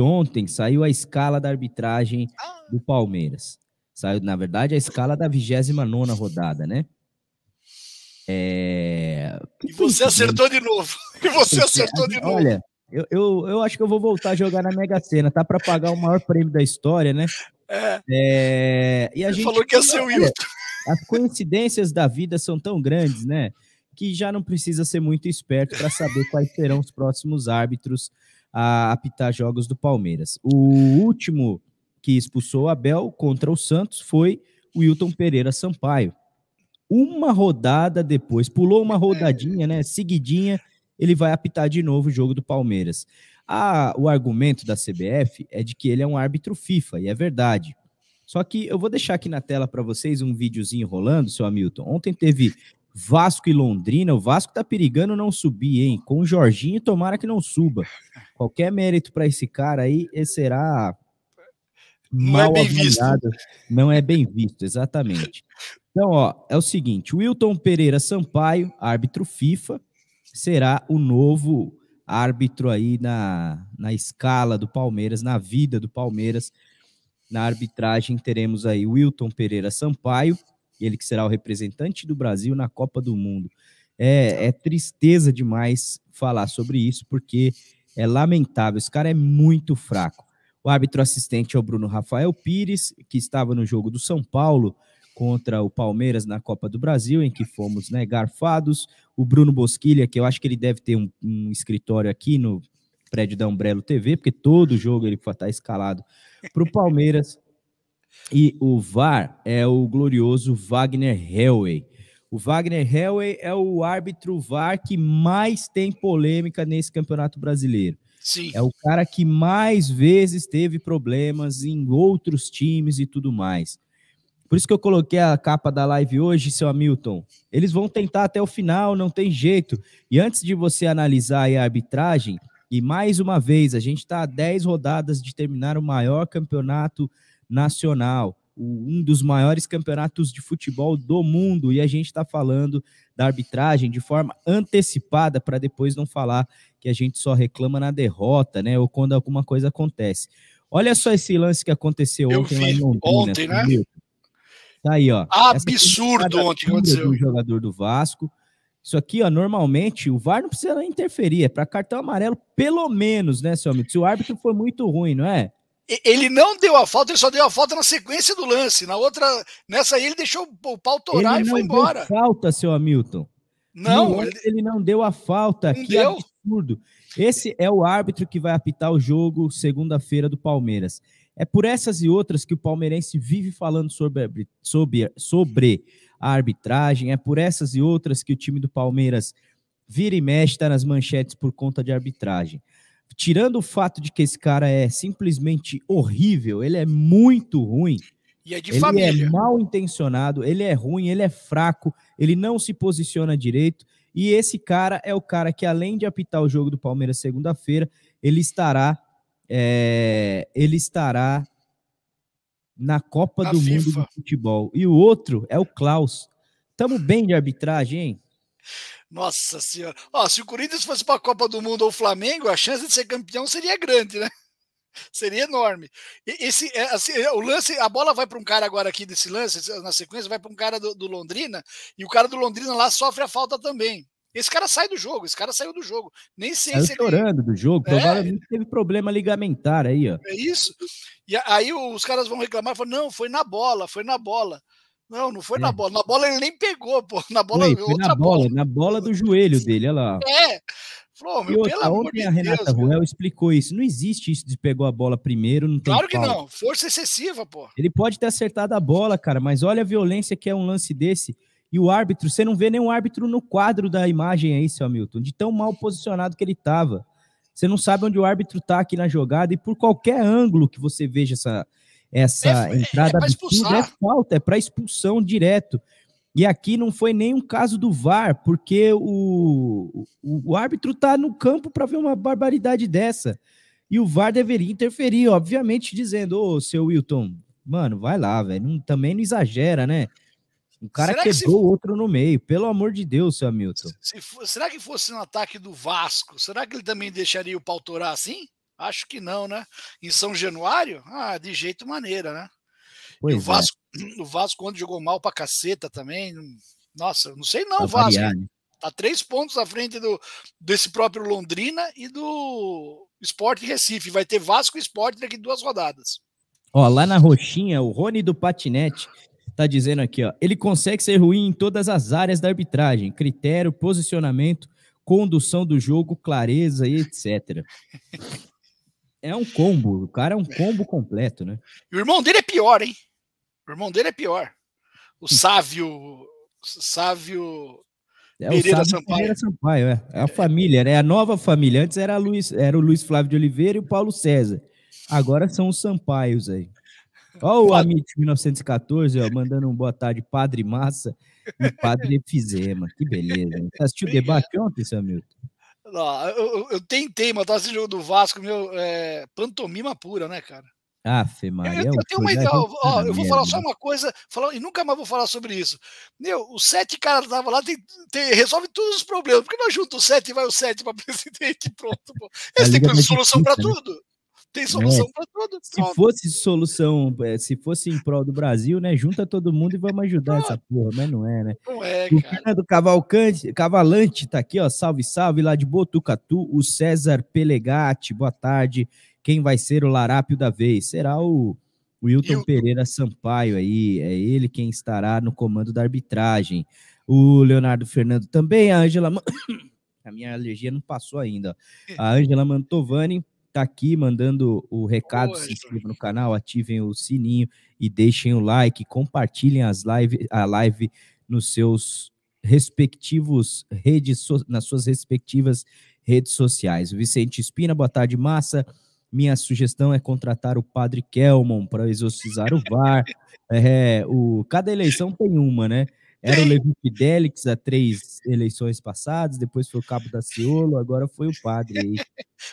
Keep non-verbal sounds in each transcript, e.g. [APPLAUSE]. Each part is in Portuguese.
ontem saiu a escala da arbitragem ah. do Palmeiras. Saiu, na verdade, a escala da 29 rodada, né? É... E você acertou de novo. E você acertou de novo. Olha, eu, eu, eu acho que eu vou voltar a jogar na Mega Sena. Tá para pagar o maior prêmio da história, né? É. é... E a gente falou que ia ser o As coincidências da vida são tão grandes, né? Que já não precisa ser muito esperto para saber quais serão os próximos árbitros a apitar jogos do Palmeiras. O último que expulsou Abel contra o Santos foi o Wilton Pereira Sampaio. Uma rodada depois, pulou uma rodadinha, né? Seguidinha, ele vai apitar de novo o jogo do Palmeiras. Ah, o argumento da CBF é de que ele é um árbitro FIFA, e é verdade. Só que eu vou deixar aqui na tela para vocês um videozinho rolando, seu Hamilton. Ontem teve Vasco e Londrina. O Vasco tá perigando não subir, hein? Com o Jorginho, tomara que não suba. Qualquer mérito para esse cara aí será não é mal é avaliado. Visto. Não é bem visto, exatamente. Então, ó, é o seguinte: Wilton Pereira Sampaio, árbitro FIFA, será o novo árbitro aí na, na escala do Palmeiras, na vida do Palmeiras. Na arbitragem teremos aí Wilton Pereira Sampaio e ele que será o representante do Brasil na Copa do Mundo. É, é tristeza demais falar sobre isso, porque é lamentável. Esse cara é muito fraco. O árbitro assistente é o Bruno Rafael Pires, que estava no jogo do São Paulo contra o Palmeiras na Copa do Brasil, em que fomos né, garfados. O Bruno Bosquilha, que eu acho que ele deve ter um, um escritório aqui no prédio da Umbrello TV, porque todo jogo ele está escalado para o Palmeiras. E o VAR é o glorioso Wagner Helway. O Wagner Helway é o árbitro VAR que mais tem polêmica nesse campeonato brasileiro. Sim. É o cara que mais vezes teve problemas em outros times e tudo mais. Por isso que eu coloquei a capa da live hoje, seu Hamilton. Eles vão tentar até o final, não tem jeito. E antes de você analisar a arbitragem, e mais uma vez, a gente está a 10 rodadas de terminar o maior campeonato nacional, um dos maiores campeonatos de futebol do mundo, e a gente está falando da arbitragem de forma antecipada para depois não falar que a gente só reclama na derrota, né? Ou quando alguma coisa acontece. Olha só esse lance que aconteceu Eu ontem vi, lá em Londrina. Ontem, né? Tá aí, ó. Absurdo ontem aconteceu. Do jogador do Vasco. Isso aqui, ó, normalmente o VAR não precisa interferir, é para cartão amarelo, pelo menos, né, seu amigo? Se o árbitro for muito ruim, não é? ele não deu a falta, ele só deu a falta na sequência do lance. Na outra, nessa aí ele deixou o pau torar ele e foi embora. Deu falta, seu Hamilton. Não, não ele... ele... não deu a falta. Não que deu. absurdo. Esse é o árbitro que vai apitar o jogo segunda-feira do Palmeiras. É por essas e outras que o palmeirense vive falando sobre, sobre, sobre a arbitragem. É por essas e outras que o time do Palmeiras vira e mexe, está nas manchetes por conta de arbitragem tirando o fato de que esse cara é simplesmente horrível, ele é muito ruim. E é de ele é família. é mal intencionado, ele é ruim, ele é fraco, ele não se posiciona direito. E esse cara é o cara que, além de apitar o jogo do Palmeiras segunda-feira, ele estará. É, ele estará na Copa na do FIFA. Mundo de Futebol. E o outro é o Klaus. Tamo bem de arbitragem, hein? Nossa senhora. Ó, se o Corinthians fosse para a Copa do Mundo ou o Flamengo, a chance de ser campeão seria grande, né? [LAUGHS] Seria enorme. Esse, é, assim, é, o lance, a bola vai para um cara agora aqui desse lance, na sequência, vai para um cara do, do Londrina, e o cara do Londrina lá sofre a falta também. Esse cara sai do jogo, esse cara saiu do jogo. Nem sei saiu se ele... do jogo, é, provavelmente teve problema ligamentar aí, ó. É isso. E aí os caras vão reclamar, falam, não, foi na bola, foi na bola. Não, não foi é. na bola. Na bola ele nem pegou, pô. Na bola foi, foi na bola, bola, na bola do joelho dele, olha lá. É. Falou, meu, outra, pelo ontem de a Renata Deus, Ruel explicou isso. Não existe isso de pegou a bola primeiro, não tem Claro que não, força excessiva, pô. Ele pode ter acertado a bola, cara, mas olha a violência que é um lance desse. E o árbitro, você não vê nenhum árbitro no quadro da imagem aí, seu Hamilton, de tão mal posicionado que ele tava. Você não sabe onde o árbitro tá aqui na jogada e por qualquer ângulo que você veja essa, essa é, é, é entrada é, absurda é falta, é para expulsão direto. E aqui não foi nenhum caso do VAR, porque o, o, o árbitro está no campo para ver uma barbaridade dessa. E o VAR deveria interferir, obviamente, dizendo: Ô, seu Wilton, mano, vai lá, velho. Também não exagera, né? O cara será quebrou o se... outro no meio, pelo amor de Deus, seu Hamilton. Se, se será que fosse um ataque do Vasco, será que ele também deixaria o pau torar assim? Acho que não, né? Em São Januário? Ah, de jeito maneira, né? Pois é. [CLEARS THROAT] o Vasco, é. o Vasco quando jogou mal pra caceta também. Nossa, não sei não, o Vasco. Variar, né? Tá três pontos à frente do, desse próprio Londrina e do Sport Recife. Vai ter Vasco e Sport daqui duas rodadas. Ó, lá na Roxinha, o Rony do Patinete tá dizendo aqui, ó. Ele consegue ser ruim em todas as áreas da arbitragem: critério, posicionamento, condução do jogo, clareza e etc. [LAUGHS] É um combo, o cara é um combo completo, né? E o irmão dele é pior, hein? O irmão dele é pior. O hum. Sávio. Sávio. É o Pereira Sávio Sampaio. Pereira Sampaio, é. é a família, né? É a nova família. Antes era, Luiz, era o Luiz Flávio de Oliveira e o Paulo César. Agora são os Sampaios aí. Olha o Amit 1914, ó, mandando um boa tarde, Padre Massa e Padre Efizema. Que beleza. Hein? Você assistiu o debate ontem, seu Hamilton? Não, eu, eu, tentei matar esse jogo do Vasco, meu, é, pantomima pura, né, cara? Ah, Maria, eu, eu, tenho uma, ideia, ó, eu vou falar só uma coisa, falar, e nunca mais vou falar sobre isso. Meu, os sete caras que estavam lá tem, tem, resolve todos os problemas. Por que nós juntos o sete e vai o sete para [LAUGHS] presidente pronto? Eles têm solução para né? tudo. Tem né? solução é. para tudo. Se fosse solução, se fosse em prol do Brasil, né? Junta todo mundo e vamos ajudar não. essa porra, mas não é, né? Não é, o cara. Fernando Cavalcante, Cavalante tá aqui, ó. Salve, salve, lá de Botucatu, o César Pelegatti. Boa tarde. Quem vai ser o larápio da vez? Será o Wilton Pereira Sampaio aí. É ele quem estará no comando da arbitragem. O Leonardo Fernando também, a Ângela. [COUGHS] A minha alergia não passou ainda. A é. Ângela Mantovani tá aqui mandando o recado, se inscrevam no canal, ativem o sininho e deixem o like, compartilhem as live, a live nos seus respectivos redes nas suas respectivas redes sociais. Vicente Espina, boa tarde, massa. Minha sugestão é contratar o Padre Kelmon para exorcizar o VAR. [LAUGHS] É, o, cada eleição tem uma, né? Era o Levi Fidelix há três eleições passadas, depois foi o Cabo da Ciolo, agora foi o padre aí.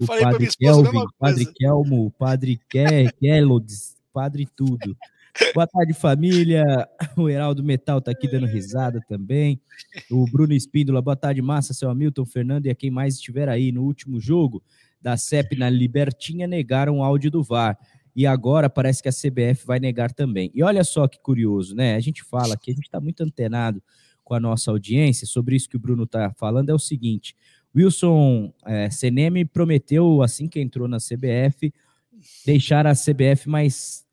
O Falei padre Kelvin, o padre Kelmo, o padre Kellogg, Kellodes, padre tudo. Boa tarde, família. O Heraldo Metal tá aqui dando risada também. O Bruno Espíndola, boa tarde, massa, seu Hamilton, Fernando e a quem mais estiver aí no último jogo da CEP na Libertinha negaram o áudio do VAR e agora parece que a CBF vai negar também. E olha só que curioso, né? A gente fala que a gente está muito antenado com a nossa audiência sobre isso que o Bruno está falando. É o seguinte: Wilson é, Seneme prometeu, assim que entrou na CBF, deixar a CBF mais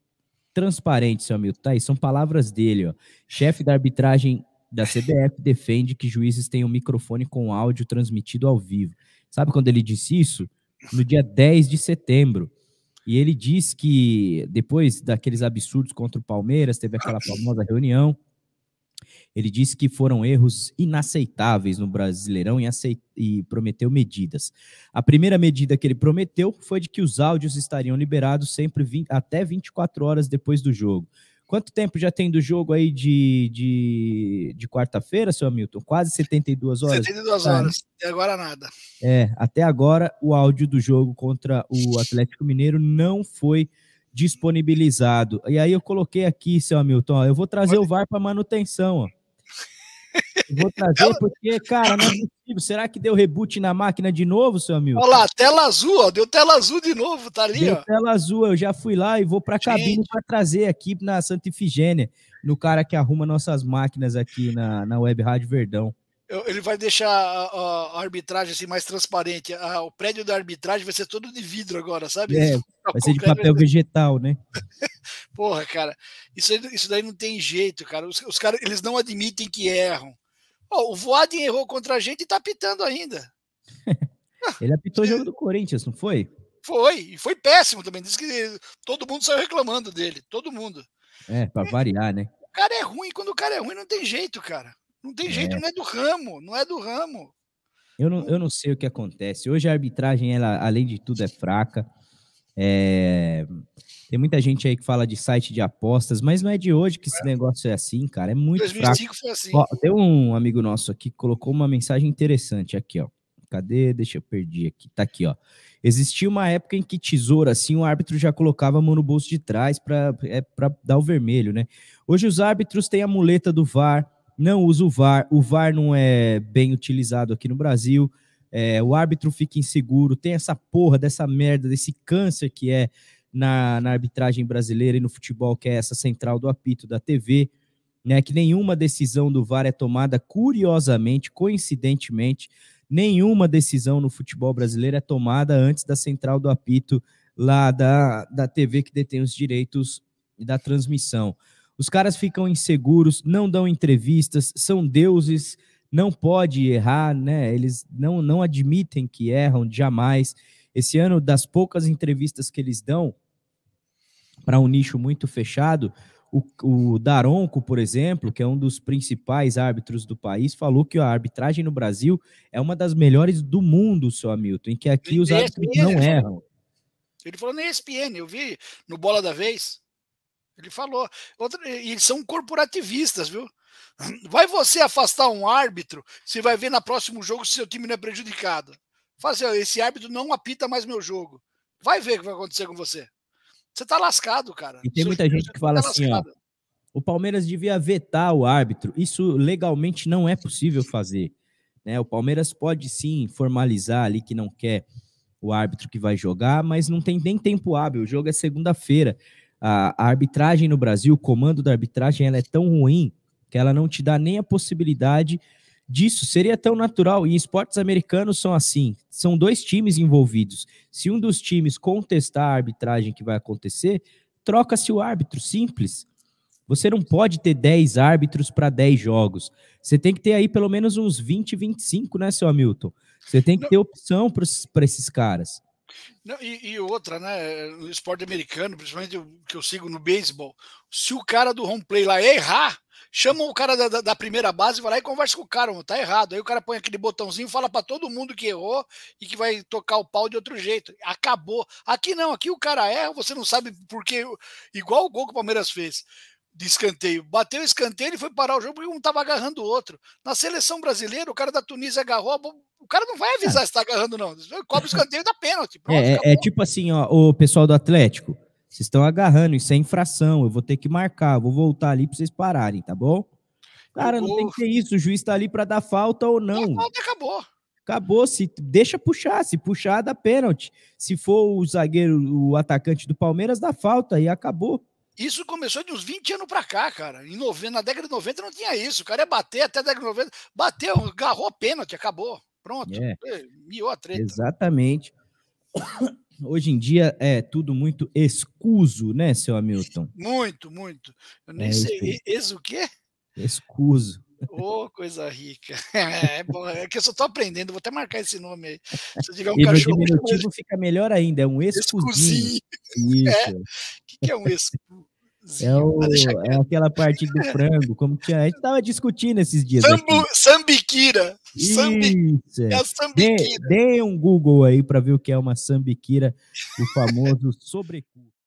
transparente, seu amigo. Tá aí, são palavras dele, ó. Chefe da arbitragem da CBF defende que juízes tenham microfone com áudio transmitido ao vivo. Sabe quando ele disse isso? No dia 10 de setembro. E ele diz que depois daqueles absurdos contra o Palmeiras, teve aquela famosa reunião. Ele disse que foram erros inaceitáveis no Brasileirão e, aceit... e, prometeu medidas. A primeira medida que ele prometeu foi de que os áudios estariam liberados sempre 20... até 24 horas depois do jogo. Quanto tempo já tem do jogo aí de, de, de quarta-feira, seu Hamilton? Quase 72 horas. 72 horas, ah, agora nada. É, até agora o áudio do jogo contra o Atlético Mineiro não foi disponibilizado. E aí eu coloquei aqui, seu Hamilton, ó, eu vou trazer Pode. o VAR para manutenção. Ó. Vou trazer porque, cara, não é possível. Será que deu reboot na máquina de novo, seu amigo? Olha lá, tela azul, ó. Deu tela azul de novo, tá ali, deu ó. Tela azul, eu já fui lá e vou pra cabine pra trazer aqui na Santa Ifigênia, no cara que arruma nossas máquinas aqui na, na Web Rádio Verdão ele vai deixar a, a, arbitragem assim mais transparente. A, ah, o prédio da arbitragem vai ser todo de vidro agora, sabe? É, vai ser de papel vegetal, né? [LAUGHS] Porra, cara, isso, isso daí não tem jeito, cara. Os, os caras, eles não admitem que erram. Oh, o Voadin errou contra a gente e tá apitando ainda. [LAUGHS] ele apitou o jogo do Corinthians, não foi? Foi, e foi péssimo também. Diz que todo mundo saiu reclamando dele, todo mundo. É, para é. variar, né? O cara é ruim, quando o cara é ruim não tem jeito, cara. Não tem é. jeito, é. não é do ramo, não é do ramo. Eu não, eu não sei o que acontece. Hoje a arbitragem, ela, além de tudo, é fraca. É... Tem muita gente aí que fala de site de apostas, mas não é de hoje que esse é. negócio é assim, cara. É muito 2005 fraco. foi assim. Ó, tem um amigo nosso aqui que colocou uma mensagem interessante aqui, ó. Cadê? Deixa eu perdi aqui. Tá aqui, ó. Existia uma época em que tesoura, assim, o árbitro já colocava a mão no bolso de trás para é, pra dar o vermelho, né? Hoje os árbitros têm a muleta do VAR, não usa o VAR, o VAR não é bem utilizado aqui no Brasil, é, o árbitro fica inseguro, tem essa porra dessa merda, desse câncer que é na, na arbitragem brasileira e no futebol, que é essa central do apito da TV, né? Que nenhuma decisão do VAR é tomada, curiosamente, coincidentemente, nenhuma decisão no futebol brasileiro é tomada antes da central do apito lá da, da TV que detém os direitos da transmissão. Os caras ficam inseguros, não dão entrevistas, são deuses, não pode errar, né? Eles não, não admitem que erram jamais. Esse ano, das poucas entrevistas que eles dão para um nicho muito fechado, o, o, Daronco, por exemplo, que é um dos principais árbitros do país, falou que a arbitragem no Brasil é uma das melhores do mundo, seu Hamilton, em que aqui os árbitros não né? erram. Ele falou na ESPN, eu vi no Bola da Vez. Ele falou. e eles são corporativistas, viu? [CLEARS THROAT] Vai você afastar um árbitro, você vai ver no próximo jogo se seu time não é prejudicado. Fazer, assim, esse árbitro não apita mais meu jogo. Vai ver o que vai acontecer com você. Você tá lascado, cara. E tem muita Seu gente que fala tá assim, ó, o Palmeiras devia vetar o árbitro. Isso legalmente não é possível fazer. Né? O Palmeiras pode sim formalizar ali que não quer o árbitro que vai jogar, mas não tem nem tempo hábil. O jogo é segunda-feira a, a arbitragem no Brasil, o comando da arbitragem, ela é tão ruim que ela não te dá nem a possibilidade disso. Seria tão natural. E esportes americanos são assim: são dois times envolvidos. Se um dos times contestar a arbitragem que vai acontecer, troca-se o árbitro. Simples. Você não pode ter 10 árbitros para 10 jogos. Você tem que ter aí pelo menos uns 20, 25, né, seu Hamilton? Você tem que ter opção para esses caras. Não, e, e, outra, né? No esporte americano, principalmente o que eu sigo no beisebol, se o cara do home play lá errar, chama o cara da, da primeira base, vai lá e conversa com o cara, mano, tá errado. Aí o cara põe aquele botãozinho, fala para todo mundo que errou e que vai tocar o pau de outro jeito. Acabou. Aqui não, aqui o cara erra, você não sabe porque. Igual o gol que o Palmeiras fez de escanteio. Bateu o escanteio e foi parar o jogo porque um estava agarrando o outro. Na seleção brasileira, o cara da Tunísia agarrou, cara não vai avisar ah. se tá agarrando, não. Cobra o escanteio da pênalti. Pronto, é, é, é tipo assim, ó, o pessoal do Atlético. Vocês estão agarrando, isso é infração. Eu vou ter que marcar, vou voltar ali para vocês pararem, tá bom? Cara, não tem que ter isso. O juiz está ali para dar falta ou não. A falta acabou. Acabou. Se deixa puxar, se puxar, dá pênalti. Se for o zagueiro, o atacante do Palmeiras, dá falta e acabou. Isso começou de uns 20 anos pra cá, cara. Em 90, na década de 90 não tinha isso. O cara ia bater até a década de 90. Bateu, agarrou pênalti, acabou pronto, é. miou a treta. Exatamente. Hoje em dia é tudo muito escuso, né, seu Hamilton? Muito, muito. Eu nem é, sei. Ex o quê? Escuso. Ô, oh, coisa rica. [LAUGHS] É, é, bom, é que eu só tô aprendendo, vou até marcar esse nome aí. Se eu tiver um e cachorro. O diminutivo fica melhor ainda, é um escusinho [LAUGHS] é. Isso. O é. que, que é um excu? É, o, é aquela parte do [LAUGHS] frango, como que a gente tava discutindo esses dias. Sambu, sambiquira. Sambi, é a sambiquira. Dê, dê um Google aí para ver o que é uma sambiquira, o famoso [LAUGHS] sobrecu.